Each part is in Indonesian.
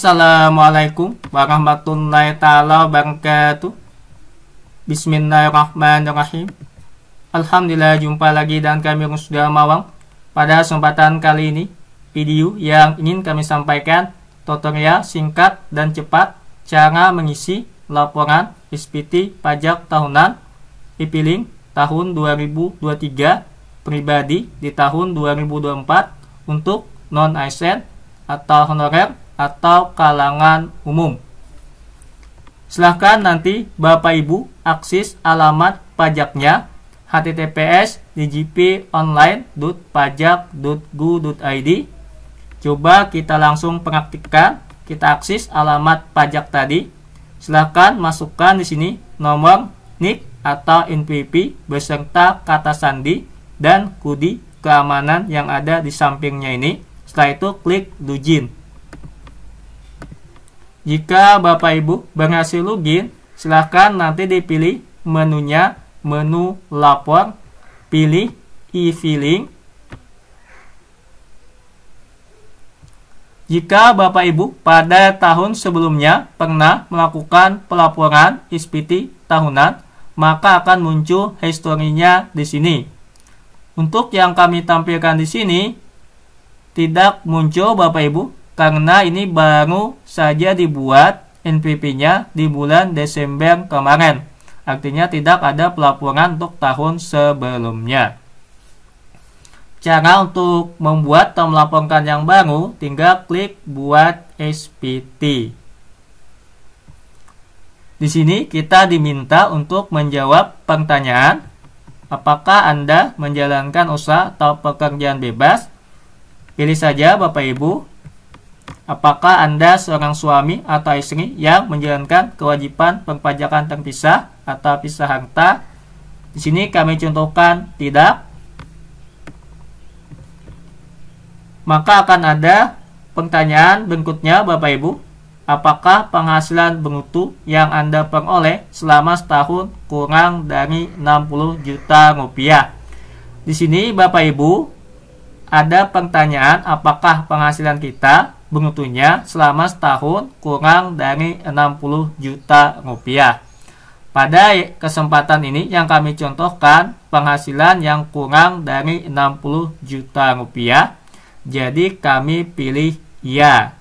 Assalamualaikum warahmatullahi taala wabarakatuh. Bismillahirrahmanirrahim. Alhamdulillah jumpa lagi dan kami sudah mawang. Pada kesempatan kali ini, video yang ingin kami sampaikan tutorial singkat dan cepat cara mengisi laporan SPT pajak tahunan e-billing tahun 2023 pribadi di tahun 2024 untuk non ASN atau honorer atau kalangan umum. Silahkan nanti Bapak Ibu akses alamat pajaknya https djponline.pajak.go.id Coba kita langsung praktikkan, kita akses alamat pajak tadi. Silahkan masukkan di sini nomor NIK atau NPP beserta kata sandi dan kudi keamanan yang ada di sampingnya ini. Setelah itu klik login. Jika Bapak Ibu berhasil login, silakan nanti dipilih menunya, menu lapor, pilih e-filing. Jika Bapak Ibu pada tahun sebelumnya pernah melakukan pelaporan SPT tahunan, maka akan muncul historinya di sini. Untuk yang kami tampilkan di sini, tidak muncul Bapak Ibu karena ini baru saja dibuat NPP-nya di bulan Desember kemarin. Artinya tidak ada pelaporan untuk tahun sebelumnya. Cara untuk membuat atau melaporkan yang baru, tinggal klik buat SPT. Di sini kita diminta untuk menjawab pertanyaan, apakah Anda menjalankan usaha atau pekerjaan bebas? Pilih saja Bapak Ibu Apakah Anda seorang suami atau istri yang menjalankan kewajiban perpajakan terpisah atau pisah harta? Di sini kami contohkan tidak. Maka akan ada pertanyaan berikutnya Bapak Ibu. Apakah penghasilan bruto yang Anda peroleh selama setahun kurang dari 60 juta rupiah? Di sini Bapak Ibu ada pertanyaan apakah penghasilan kita bentuknya selama setahun kurang dari 60 juta rupiah. Pada kesempatan ini yang kami contohkan penghasilan yang kurang dari 60 juta rupiah. Jadi kami pilih ya.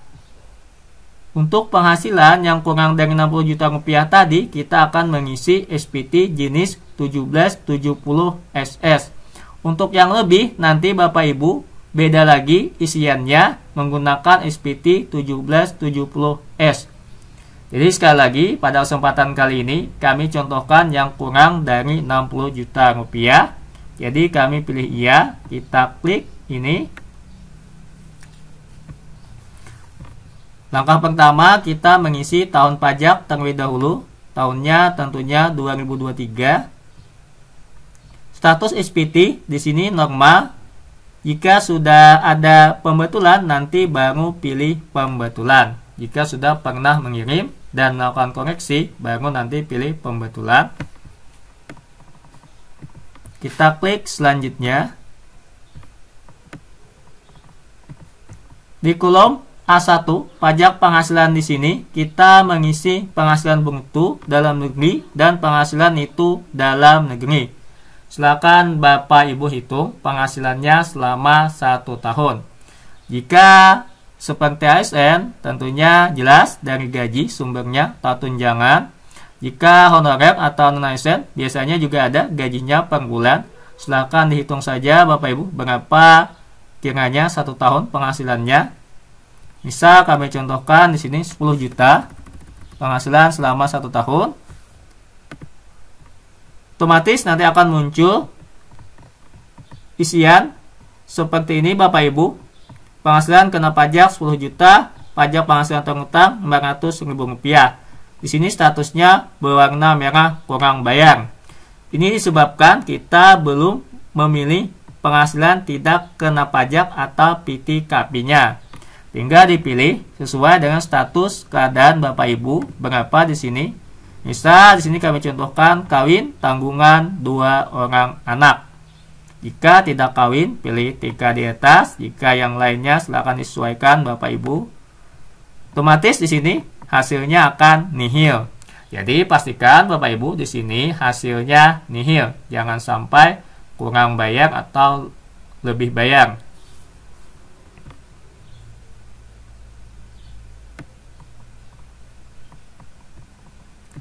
Untuk penghasilan yang kurang dari 60 juta rupiah tadi, kita akan mengisi SPT jenis 1770 SS. Untuk yang lebih, nanti Bapak Ibu Beda lagi isiannya menggunakan SPT 1770S. Jadi sekali lagi pada kesempatan kali ini kami contohkan yang kurang dari 60 juta rupiah. Jadi kami pilih iya, kita klik ini. Langkah pertama kita mengisi tahun pajak terlebih dahulu. Tahunnya tentunya 2023. Status SPT di sini normal jika sudah ada pembetulan, nanti baru pilih pembetulan. Jika sudah pernah mengirim dan melakukan koreksi, baru nanti pilih pembetulan. Kita klik selanjutnya. Di kolom A1, pajak penghasilan di sini, kita mengisi penghasilan buntu dalam negeri dan penghasilan itu dalam negeri. Silakan Bapak Ibu hitung penghasilannya selama satu tahun. Jika seperti ASN, tentunya jelas dari gaji sumbernya atau tunjangan. Jika honorer atau non ASN, biasanya juga ada gajinya per bulan. Silakan dihitung saja Bapak Ibu berapa kiranya satu tahun penghasilannya. Misal kami contohkan di sini 10 juta penghasilan selama satu tahun otomatis nanti akan muncul isian seperti ini Bapak Ibu. Penghasilan kena pajak 10 juta, pajak penghasilan terutang 500 ribu rupiah. Di sini statusnya berwarna merah kurang bayar. Ini disebabkan kita belum memilih penghasilan tidak kena pajak atau PTKP-nya. Tinggal dipilih sesuai dengan status keadaan Bapak Ibu berapa di sini Misal di sini kami contohkan kawin tanggungan dua orang anak. Jika tidak kawin, pilih tiga di atas. Jika yang lainnya silakan disesuaikan Bapak Ibu. Otomatis di sini hasilnya akan nihil. Jadi pastikan Bapak Ibu di sini hasilnya nihil. Jangan sampai kurang bayar atau lebih bayar.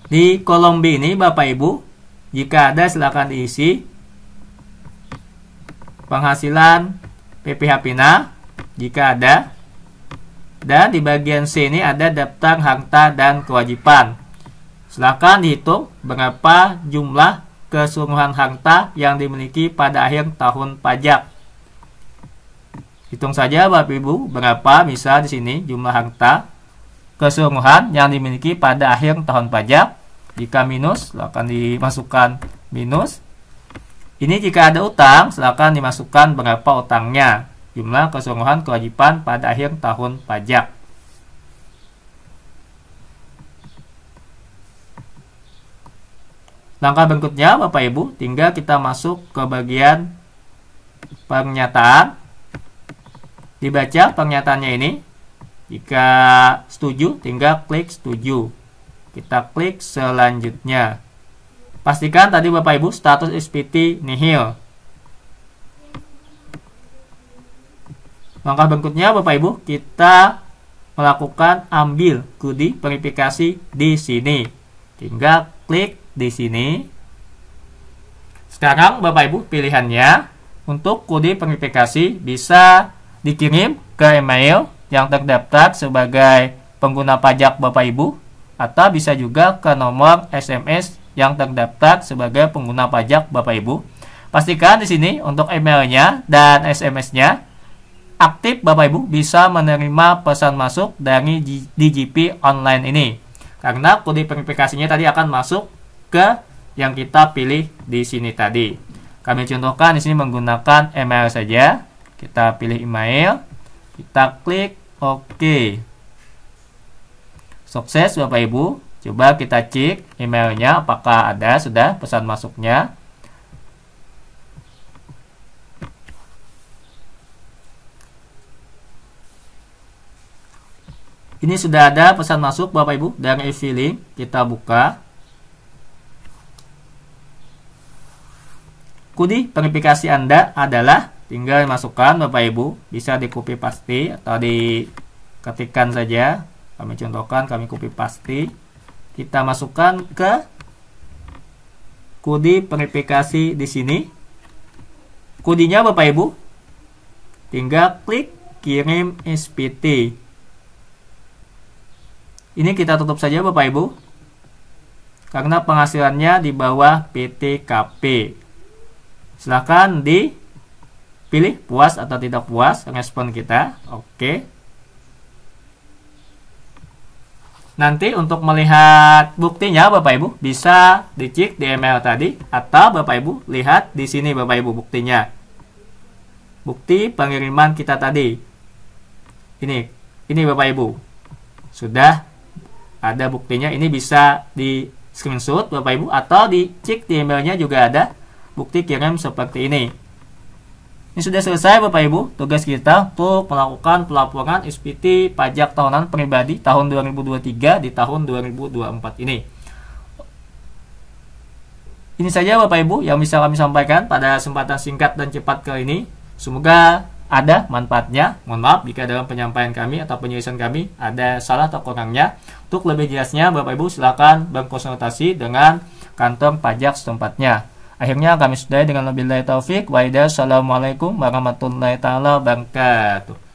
Di kolom B ini Bapak Ibu, jika ada silakan diisi penghasilan PPH Pina jika ada. Dan di bagian C ini ada daftar harta dan kewajiban. Silakan dihitung berapa jumlah keseluruhan harta yang dimiliki pada akhir tahun pajak. Hitung saja Bapak Ibu berapa misal di sini jumlah harta keseluruhan yang dimiliki pada akhir tahun pajak jika minus, silakan dimasukkan minus. Ini jika ada utang, silakan dimasukkan berapa utangnya. Jumlah keseluruhan kewajiban pada akhir tahun pajak. Langkah berikutnya, Bapak Ibu, tinggal kita masuk ke bagian pernyataan. Dibaca pernyataannya ini. Jika setuju, tinggal klik setuju. Kita klik selanjutnya. Pastikan tadi Bapak Ibu status SPT nihil. Langkah berikutnya Bapak Ibu kita melakukan ambil kudi verifikasi di sini. Tinggal klik di sini. Sekarang Bapak Ibu pilihannya untuk kode verifikasi bisa dikirim ke email yang terdaftar sebagai pengguna pajak Bapak Ibu atau bisa juga ke nomor SMS yang terdaftar sebagai pengguna pajak Bapak Ibu. Pastikan di sini untuk emailnya dan SMS-nya aktif Bapak Ibu bisa menerima pesan masuk dari DGP online ini. Karena kode verifikasinya tadi akan masuk ke yang kita pilih di sini tadi. Kami contohkan di sini menggunakan email saja. Kita pilih email, kita klik OK. Sukses Bapak Ibu. Coba kita cek emailnya apakah ada sudah pesan masuknya. Ini sudah ada pesan masuk Bapak Ibu dari e Kita buka. Kudi verifikasi Anda adalah tinggal masukkan Bapak Ibu bisa di copy paste atau diketikkan saja kami contohkan kami copy paste kita masukkan ke kode verifikasi di sini kodenya Bapak Ibu tinggal klik kirim SPT ini kita tutup saja Bapak Ibu karena penghasilannya di bawah PTKP silahkan dipilih puas atau tidak puas respon kita oke okay. Nanti untuk melihat buktinya Bapak Ibu bisa dicek di email tadi atau Bapak Ibu lihat di sini Bapak Ibu buktinya. Bukti pengiriman kita tadi. Ini, ini Bapak Ibu. Sudah ada buktinya ini bisa di screenshot Bapak Ibu atau dicek di emailnya juga ada bukti kirim seperti ini. Ini sudah selesai Bapak Ibu tugas kita untuk melakukan pelaporan SPT pajak tahunan pribadi tahun 2023 di tahun 2024 ini. Ini saja Bapak Ibu yang bisa kami sampaikan pada kesempatan singkat dan cepat kali ini. Semoga ada manfaatnya. Mohon maaf jika dalam penyampaian kami atau penyelesaian kami ada salah atau kurangnya. Untuk lebih jelasnya Bapak Ibu silakan berkonsultasi dengan kantor pajak setempatnya. Akhirnya kami sudah dengan wabillahi taufik. Waidah. Assalamualaikum warahmatullahi taala wabarakatuh.